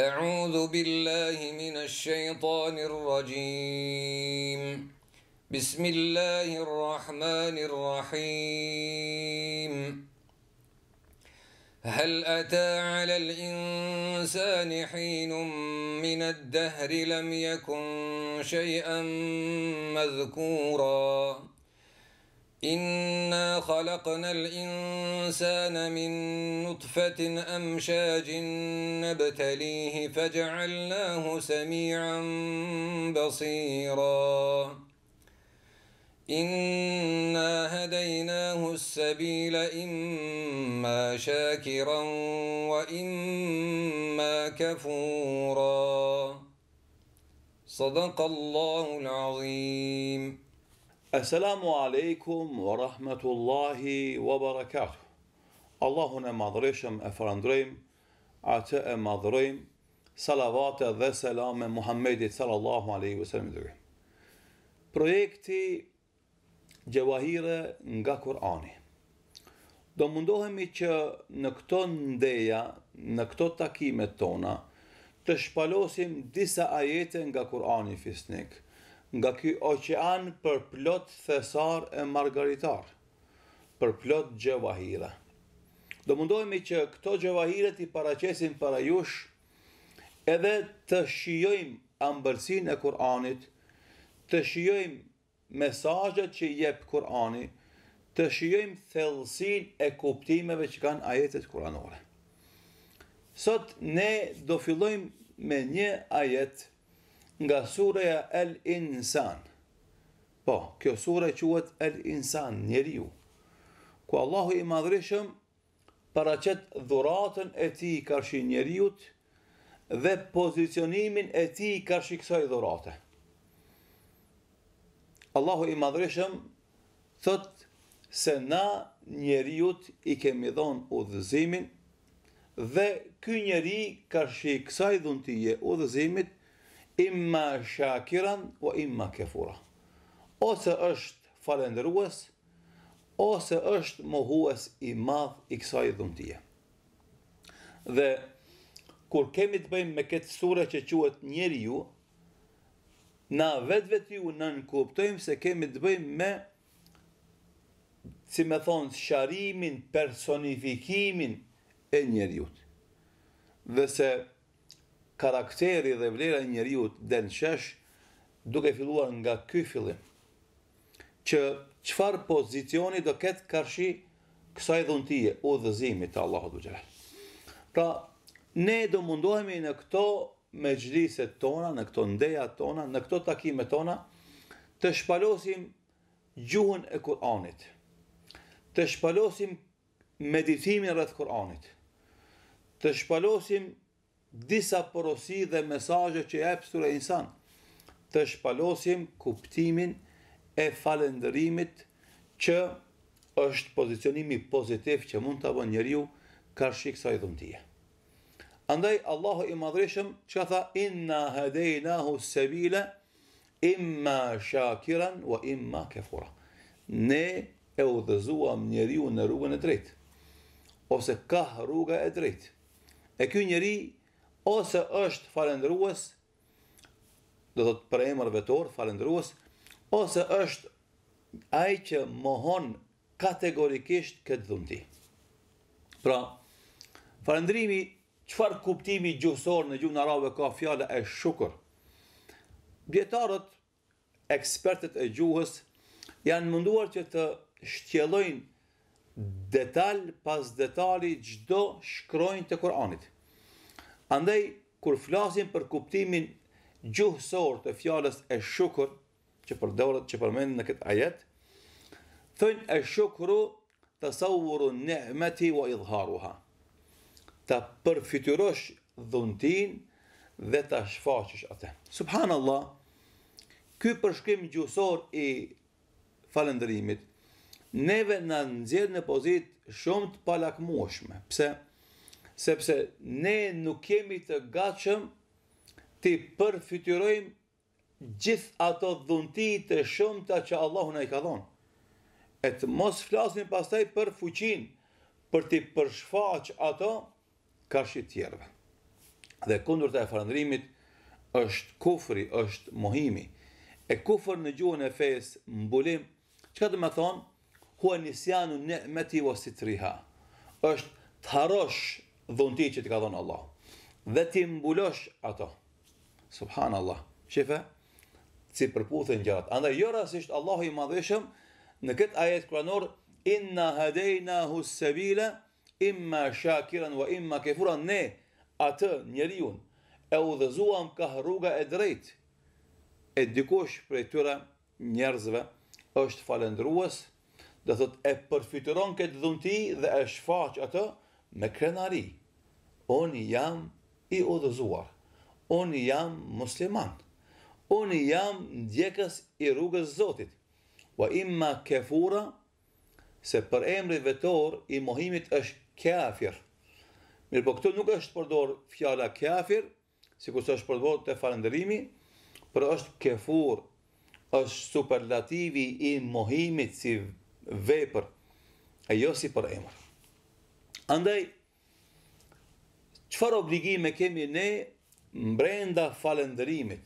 أعوذ بالله من الشيطان الرجيم بسم الله الرحمن الرحيم هل أتى على الإنسان حين من الدهر لم يكن شيئا مذكوراً إنا خلقنا الإنسان من نطفة أمشاج نبتليه فجعلناه سميعا بصيرا إنا هديناه السبيل إما شاكرا وإما كفورا صدق الله العظيم Esselamu alaikum wa rahmetullahi wa barakatuh. Allahun e madhreshëm e farandrejmë, atë e madhrejmë, salavate dhe selame Muhammedit sallallahu alaihi wa sallam dhe. Projekti Gjevahire nga Kurani. Do mundohemi që në këto ndeja, në këto takimet tona, të shpalosim disa ajete nga Kurani fisnikë, nga ky oqean për plot thesar e margaritar, për plot gjevahire. Do mundohemi që këto gjevahire t'i paracesim para jush edhe të shiojmë ambërsin e Kur'anit, të shiojmë mesajët që jepë Kur'ani, të shiojmë thelsin e kuptimeve që kanë ajetet Kur'anore. Sot ne do fillojmë me një ajetë nga sureja El Insan. Po, kjo sure quhet El Insan, njeriu. Ku Allahu i Madhreshëm paraqet dhuratën e tij karshi njeriu dhe pozicionimin e tij karshi kësaj dhurate. Allahu i Madhreshëm thot se na njeriu i kemi dhon udhëzimin dhe ky njerëj ka kësaj dëndtie udhëzimit imma shakiran o imma kefura ose është falendërues ose është mohues i madh i kësaj dhuntie dhe kur kemi të bëjmë me këtë sure që quhet njeriu na vetë vetë u nën kuptojmë se kemi të bëjmë me si me thonë sharimin, personifikimin e njeriut dhe se karakteri dhe vlera njeriu den shesh duke filluar nga ky fillim që çfar pozicioni do kësa karshi kësaj dhuntie udhëzimit të Allahut xhelal. Pra ne do mundohemi në këto gjlisët tona, në këto ndeja tona, në këto takime tona të shpalosim gjuhën e Kur'anit. Të shpalosim meditimin rreth Kur'anit. Të shpalosim disa porosi dhe mesaje që jep sura insan të shpalosim kuptimin e falëndërimit që është pozicionimi pozitiv që mund të bënë njëriu kërshik sa i dhëmëtije. Andaj, Allahu i madrishëm që tha, inna hedejnahu sebile, imma shakiran, wa imma kefura. Ne e u dhezuam njëriu në rrugën e drejtë, ose ka rruga e drejtë. E kjo njëri ose është falendrues, do të për emër vetor, falendrues, ose është ai që mohon kategorikisht këtë dhundi. Pra, falendrimi, qëfar kuptimi gjusor në gjumë në rave ka fjale e shukur? Bjetarët, ekspertët e gjuhës, janë munduar që të shtjelojnë detalë pas detali gjdo shkrojnë të Koranit. Andaj, kur flasim për kuptimin gjuhësor të fjales e shukur, që përdoret që përmenin në këtë ajet, thonë e shukru të sawuru nehmeti wa idharuha, të përfiturosh dhuntin dhe të shfaqësh atë. Subhanallah, ky përshkrim gjuhësor i falendrimit, neve në nëzirë në pozit shumë të palakmueshme. pse sepse ne nuk kemi të gatshëm ti përfytyrojm gjith ato dhunti të shumta që Allahu na i ka dhënë. E të mos flasim pastaj për fuqinë për të përshfaq ato ka shi tjerëve. Dhe kundërta e farandrimit, është kufri, është mohimi. E kufër në gjuhën e fesë mbulim, çka do të thonë, nisianu ne meti wasitriha. Është të harosh dhunti që t'ka dhënë Allah. Dhe ti mbulosh ato. Subhan Allah. Shefe, si përputhen gjërat. Andaj jo rastisht Allahu i Madhëshëm në këtë ajet kuranor inna hadayna hussebile, imma shakiran wa imma kafuran ne atë njeriu e udhëzuam ka rruga e drejtë. E dikush e tyre njerëzve është falendruës, do thotë e përfituron këtë dhunti dhe e shfaq atë me krenari, unë jam i odhëzuar, unë jam musliman, unë jam ndjekës i rrugës zotit, wa imma kefura, se për emri vetor i mohimit është kafir. Mirë po këtu nuk është përdor fjala kafir, si kusë është përdor të falëndërimi, për është kefur, është superlativi i mohimit si vepër, e jo si për emër. Andaj, qëfar obligime kemi ne mbrenda falendërimit?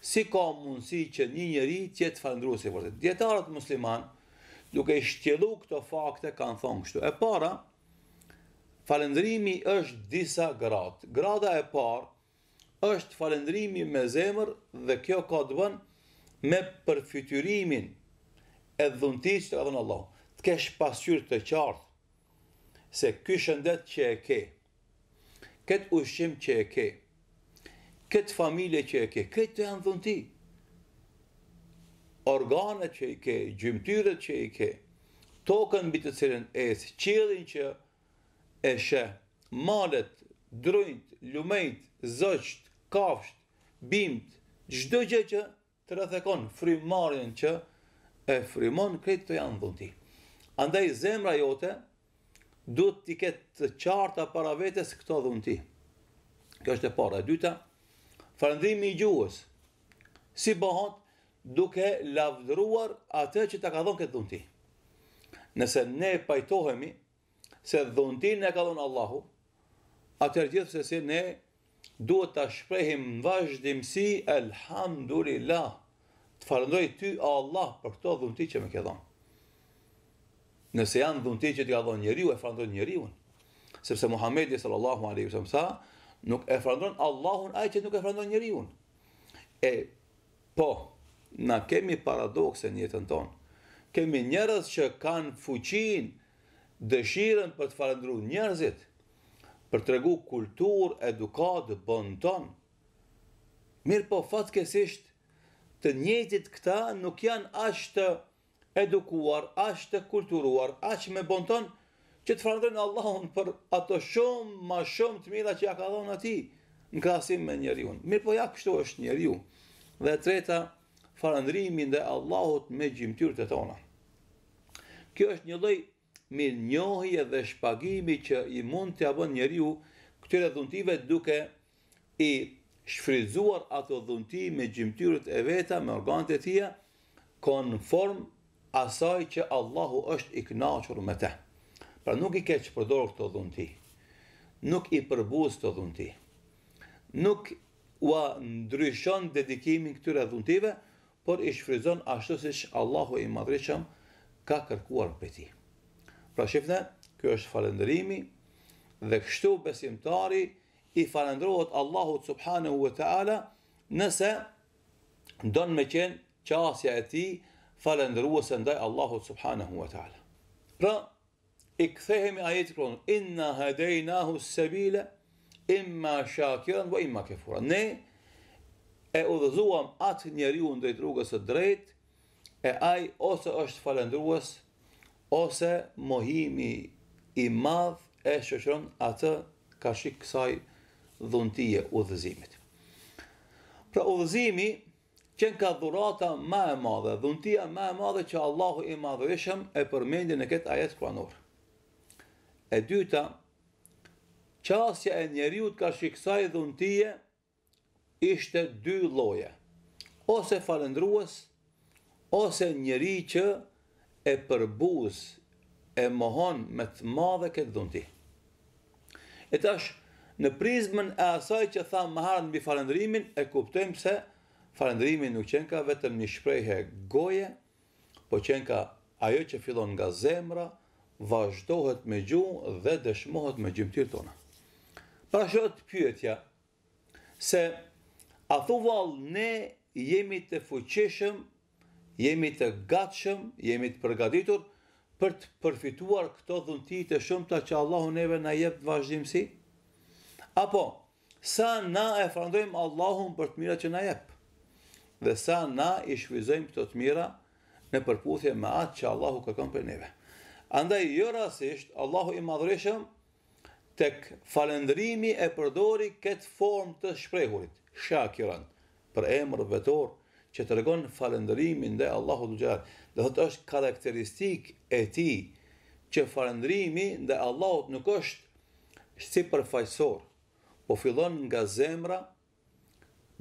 Si ka mundësi që një njëri tjetë falendëru si vërëtet? Djetarët musliman, duke shtjelu këto fakte, kanë thonë kështu. E para, falendrimi është disa gradë. Grada e parë është falendrimi me zemër dhe kjo ka dëvën me përfytyrimin e dhuntisë të këtënë Allah. Të kesh pasyrë të qartë, se ky shëndet që e ke, këtë ushqim që e ke, këtë familje që e ke, këtë të janë dhënti. organet që i ke, gjymtyret që i ke, tokën bitë të cilën e së qilin që e shë, malet, drujnët, lumejt, zëqët, kafshët, bimët, gjdo gjë që të rëthekon, frimarin që e frimon, këtë të janë dhënti. Andaj zemra jote, du të qarta para vetës këto dhunti. Kjo është e para. E dyta, fërëndhimi i gjuhës, si bëhot duke lavdruar atë që të ka dhonë këtë dhunti. Nëse ne pajtohemi se dhunti ne ka dhonë Allahu, atër gjithë se si ne duhet të shprehim në vazhdimësi, elhamdulillah, të fërëndoj ty Allah për këto dhunti që me ke dhonë nëse janë dhunti që t'i adhon njeriu, e frandron njeriu. Sepse Muhamedi sallallahu alaihi wasallam tha, nuk e frandron Allahun ai që nuk e frandron njeriu. E po, na kemi paradokse në jetën tonë. Kemi njerëz që kanë fuqinë, dëshirën për të falendruar njerëzit, për të tregu kultur, edukatë, bon ton. Mirë po, fatkesisht, të njëjtit këta nuk janë ashtë të edukuar, aq të kulturuar, aq me bonton që të falëndrojnë Allahun për ato shumë më shumë të mira që ja ka dhënë atij në krahasim me njeriu. Mirë po ja kështu është njeriu. Dhe e treta, farandrimin dhe Allahut me gjymtyrët e tona. Kjo është një lloj mirënjohje dhe shpagimi që i mund t'ia ja bën njeriu këtyre dhuntive duke i shfrizuar ato dhunti me gjymtyrët e veta, me organet e tija, konform asaj që Allahu është i kënaqur me te. Pra nuk i keq përdor këto dhunti. Nuk i përbuz këto dhunti. Nuk u ndryshon dedikimin këtyre dhuntive, por i shfryzon ashtu siç Allahu i madhreshëm ka kërkuar prej tij. Pra shifne, ky është falëndërimi dhe kështu besimtari i falëndrohet Allahu subhanahu wa taala nëse don me qenë qasja e tij falendëruese ndaj Allahut subhanahu wa taala. Pra, i kthehemi ajetit pron inna hadaynahu sabila imma shakiran wa imma kafuran. Ne e udhëzuam atë njeriu ndaj rrugës së drejtë e ai ose është falendërues ose mohimi i madh e shoqëron atë ka kësaj dhuntie udhëzimit. Pra udhëzimi qenë ka dhurata ma e madhe, dhuntia ma e madhe që Allahu i madhëreshëm e përmendi në këtë ajet kuranor. E dyta, qasja e njeriut ka shikësaj dhuntie ishte dy loje, ose falendruës, ose njeri që e përbuz, e mohon me të madhe këtë dhunti. E tash, në prizmën e asaj që tha maharën mbi falendrimin, e kuptojmë se njeri, falendrimi nuk qenë ka vetëm një shprejhe goje, po qenë ka ajo që fillon nga zemra, vazhdohet me gjumë dhe dëshmohet me gjimëtyrë tona. Pra shëtë pyetja, se a thuval ne jemi të fuqeshëm, jemi të gatshëm, jemi të përgatitur, për të përfituar këto dhunti të shumëta që Allahu neve na jep të vazhdimësi? Apo, sa na e frandojmë Allahun për të mira që na jep? dhe sa na i shfizojmë këto të mira në përputhje me atë që Allahu kërkon për neve. Andaj, jo rasisht, Allahu i madhreshëm të falendrimi e përdori këtë form të shprehurit, shakiran, për emër vetor, që të regon falendrimin dhe Allahu të gjerë. Dhe thëtë është karakteristik e ti që falendrimi dhe Allahu të nuk është si përfajsor, po fillon nga zemra,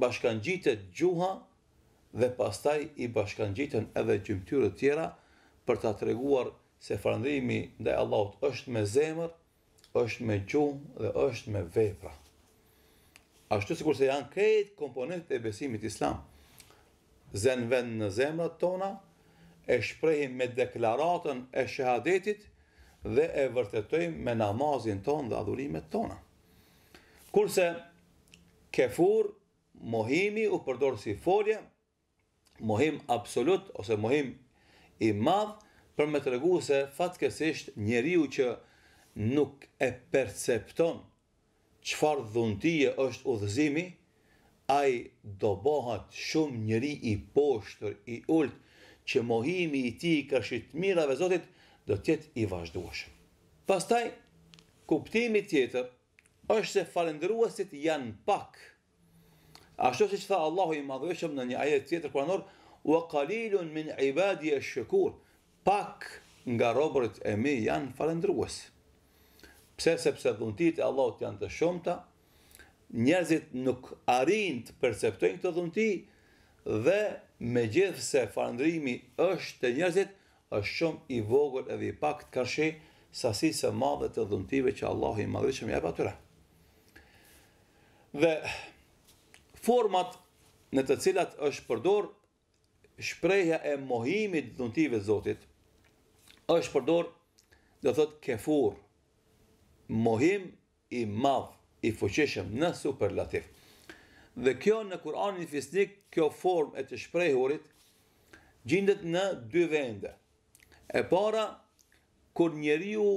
bashkan gjitët gjuha, dhe pastaj i bashkan gjitën edhe gjymtyrë të tjera për ta treguar se falëndrimi ndaj Allahut është me zemër, është me gjumë dhe është me vepra. Ashtu sikur kurse janë krejt komponent e besimit islam. zenë vend në zemrat tona, e shprejim me deklaratën e shahadetit dhe e vërtetojmë me namazin ton dhe adhurimet tona. Kurse kefur, mohimi u përdorë si folje, mohim absolut ose mohim i madh për me tregu se fatkesisht njeriu që nuk e percepton çfarë dhuntie është udhëzimi ai do bëhat shumë njëri i poshtër i ullët që mohimi i tij ka kërshit mirave zotit do të jetë i vazhdueshëm pastaj kuptimi tjetër është se falendëruesit janë pak Ashtu si që tha Allahu i Madhëshëm në një ajet tjetër kuranor, wa kalilun min ibadi e shëkur, pak nga robërit e mi janë falendrues. Pse sepse dhuntit e Allahut janë të shumëta, njerëzit nuk arin të perceptojnë këtë dhunti dhe me gjithë se falendrimi është të njerëzit, është shumë i vogël edhe i pak të sa sasi se madhe të dhuntive që Allahu i Madhëshëm i e Dhe format në të cilat është përdor shprehja e mohimit dhuntive Zotit është përdor dhe thot kefur mohim i madh i fuqishëm në superlativ dhe kjo në Kur'an Fisnik kjo form e të shprehurit gjindet në dy vende e para kur njeriu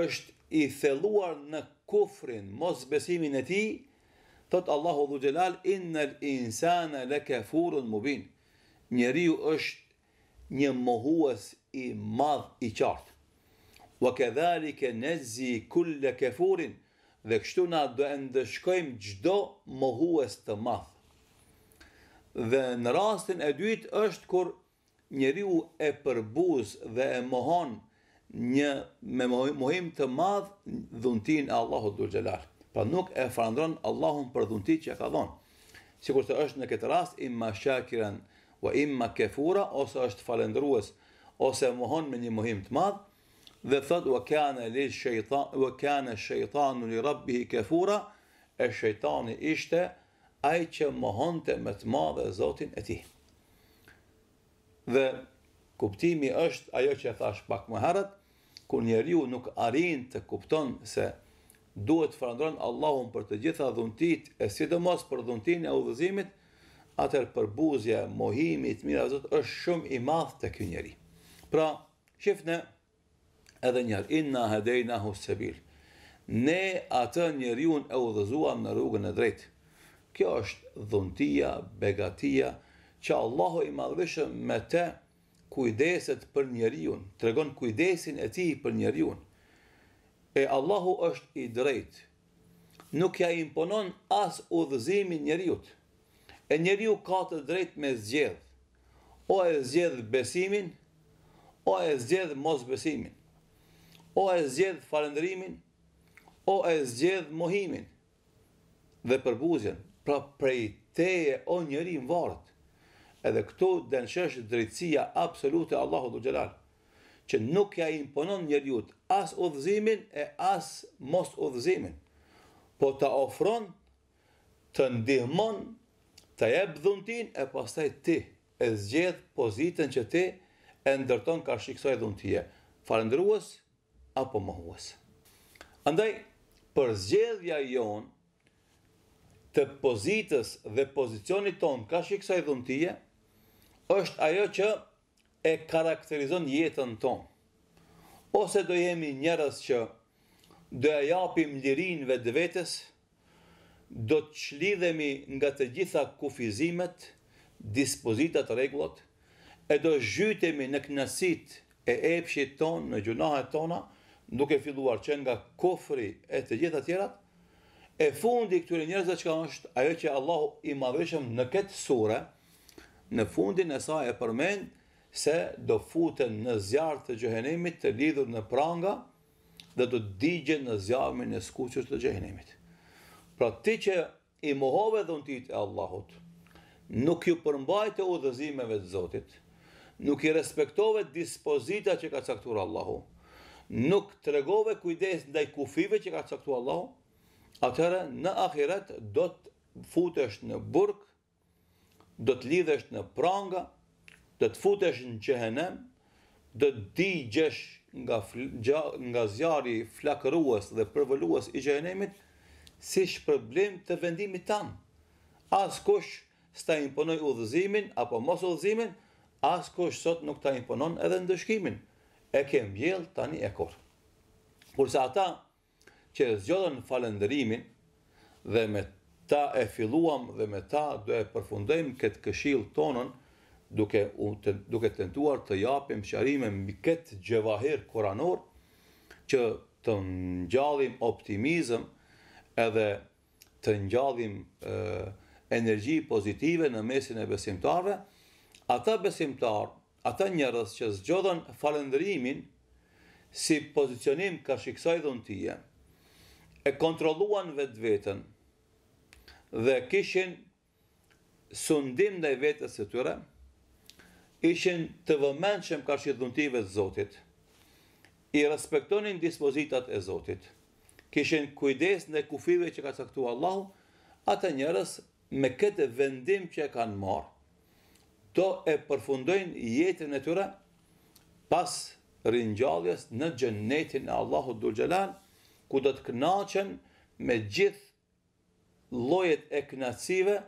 është i thelluar në kufrin mos besimin e ti Thot Allahu dhu gjelal, innel insana le kefurun mubin. Njeriu është një mohues i madh i qartë. Wa kedhalike nezi kulle kefurin, dhe kështu na do endëshkojmë gjdo mohues të madh. Dhe në rastin e dytë është kur njeriu e përbuz dhe e mohon një me mohim të madh dhuntin Allahu dhu gjelal pa po nuk e falendron Allahun për dhunti që ka dhonë. Sikur se është në këtë rast imma shakiran wa imma kafura ose është falendrues ose mohon me një mohim të madh dhe thot wa kana li shaytan wa kana shaytan li rabbih kafura e shejtani ishte ai që mohonte më të madhe Zotin e tij. Dhe kuptimi është ajo që thash pak më herët, kur njeriu nuk arrin të kupton se duhet të Allahun për të gjitha dhuntit, e sidomos për dhuntin e udhëzimit, atër për buzje, mohimi, të mira zotë, është shumë i madhë të ky njeri. Pra, shifëne edhe njërë inna hedejna sabil. ne atë njeriun e udhëzuam në rrugën e drejtë. Kjo është dhuntia, begatia, që Allahu i madhëshëm me te kujdeset për njeriun, të regon kujdesin e ti për njeriun, e Allahu është i drejt, nuk ja imponon as udhëzimin njeriut, e njeriu ka të drejt me zgjedh, o e zgjedh besimin, o e zgjedh mos besimin, o e zgjedh falendrimin, o e zgjedh mohimin, dhe përbuzjen, pra prej teje o njeri më vartë, edhe këtu dënëshështë drejtësia absolute Allahu dhu gjelalë, që nuk ja imponon njeriu as udhëzimin e as mos udhëzimin, po ta ofron të ndihmon të jep dhuntin e pastaj ti e zgjedh pozitën që ti e ndërton ka shiksoj dhuntie, falëndrues apo mohues. Andaj, për zgjedhja jon të pozitës dhe pozicionit ton ka shiksoj dhuntie, është ajo që e karakterizon jetën ton. Ose do jemi njerës që do e japim lirin vetë vetës, do të qlidhemi nga të gjitha kufizimet, dispozitat reglot, e do zhytemi në knësit e epshit ton, në gjunahe tona, nuk e filluar që nga kofri e të gjitha tjera, e fundi këture njerëzve dhe ka është ajo që Allahu i madrishëm në këtë sure, në fundin e sa e përmenë se do futen në zjarë të gjëhenimit të lidhur në pranga dhe do të digje në zjarëmi në skuqës të gjëhenimit. Pra ti që i mohove dhuntit e Allahut, nuk ju përmbajt e udhëzimeve të Zotit, nuk i respektove dispozita që ka caktur Allahu, nuk të regove kujdes në daj kufive që ka caktur Allahu, atërë në akiret do të futesh në burk, do të lidhesh në pranga, dhe të futesh në qëhenem, dhe të di gjesh nga, fl, gja, nga zjari flakëruas dhe përvëluas i qëhenemit, si shpërblim të vendimit tanë. As kush s'ta imponoj udhëzimin, apo mos udhëzimin, as kush sot nuk ta imponon edhe në dëshkimin. E kem gjellë tani e korë. Kurse ata që zgjodhen falëndërimin dhe me ta e filluam dhe me ta do e përfundojmë këtë këshill tonën, duke u të, duke tentuar të japim sharrime mbi këtë gjevahir koranor që të ngjallim optimizëm edhe të ngjallim energji pozitive në mesin e besimtarëve ata besimtar ata njerëz që zgjodhin falëndrimin si pozicionim ka shiksoj dhe tije, e kontroluan vetë vetën dhe kishin sundim dhe vetës të tyre, të ishin të vëmendshëm kashë dhuntive të Zotit. I respektonin dispozitat e Zotit. Kishin kujdes në kufive që ka caktuar Allahu, ata njerëz me këtë vendim që e kanë marrë, do e përfundojnë jetën e tyre pas rinjalljes në gjennetin e Allahu Gjelan, ku do të knaqen me gjithë lojet e knacive,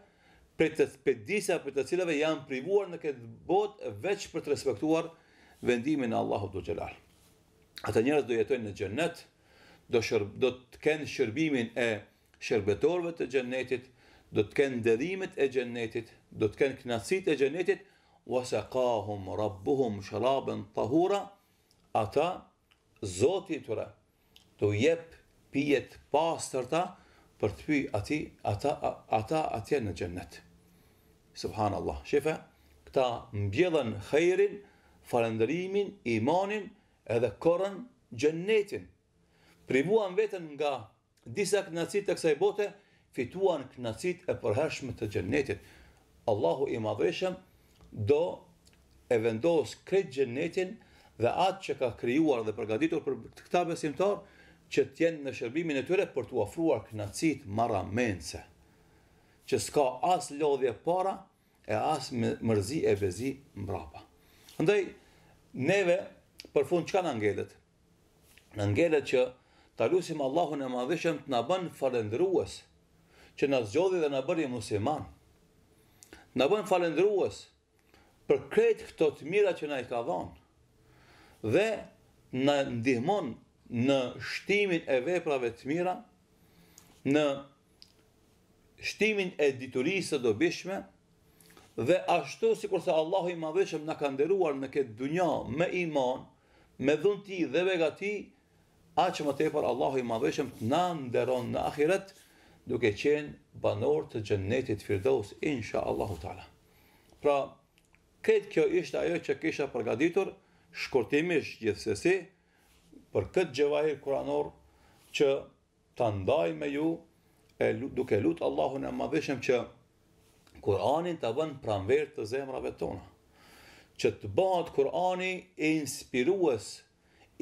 për të pedisa për të cilave janë privuar në këtë bot veç për të respektuar vendimin e Allahut do xhelal. Ata njerëz do jetojnë në xhenet, do shërb, do të kenë shërbimin e shërbetorve të xhenetit, do të kenë dërimit e xhenetit, do të kenë kënaqësitë e xhenetit wa saqahum rabbuhum shalaben, tahura ata zoti i do jep pijet pas pastërta për të pyj aty ata ata atje në xhenet subhanallahu shefa kta mbjellën hajrin falëndrimin imanin edhe korrën xhenetin privuan veten nga disa knacit të kësaj bote fituan knacit e përhershme të xhenetit allahu i madhëshëm do e vendos këtë xhenetin dhe atë që ka krijuar dhe përgatitur për këta besimtar që të jenë shërbimin e tyre për t'u ofruar knacit mense që s'ka as lodhje para e as mërzi e bezi mbrapa. Ndaj, neve për fund që në angelet? Në angelet që të lusim Allahun e madhishëm të në bën falendrues, që në zgjodhi dhe në bërë i musiman, në bën falendrues për krejt këto të mira që në i ka dhonë, dhe në ndihmon në shtimin e veprave të mira, në shtimin e diturisë do dobishme, dhe ashtu si kurse Allahu i madhëshëm në ka deruar në këtë dunja me iman, me dhunti dhe ti a që më tepër Allahu i madhëshëm të në nderon në akiret, duke qenë banor të gjennetit firdos, insha Allahu ta'la Pra, këtë kjo ishte ajo që kisha përgaditur, shkortimish gjithsesi, për këtë gjevahir kuranor që të ndaj me ju, duke lutë Allahun e madhishem që Kur'anin të vënë pranverë të zemrave tona, që të bëhat Kur'ani e inspirues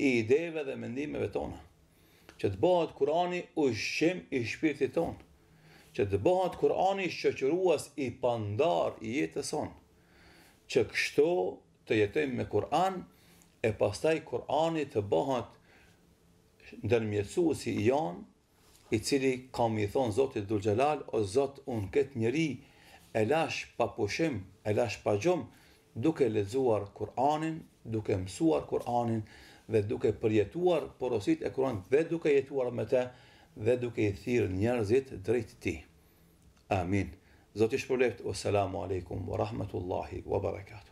i ideve dhe mendimeve tona, që të bëhat Kur'ani u shqim i shpirtit tonë, që të bëhat Kur'ani shqoqëruas i pandar i jetës onë, që kështu të jetojmë me Kur'an e pastaj Kur'ani të bëhat ndërmjetësu si janë i cili kam i thonë Zotit Dulgjelal, o Zot, unë këtë njëri, e lash pa pushim, e lash pa gjumë, duke lezuar Kur'anin, duke mësuar Kur'anin, dhe duke përjetuar porosit e Kur'anit, dhe duke jetuar me te, dhe duke i thirë njerëzit drejt ti. Amin. Zotit Shpërleft, o selamu alaikum, wa rahmetullahi, wa barakat.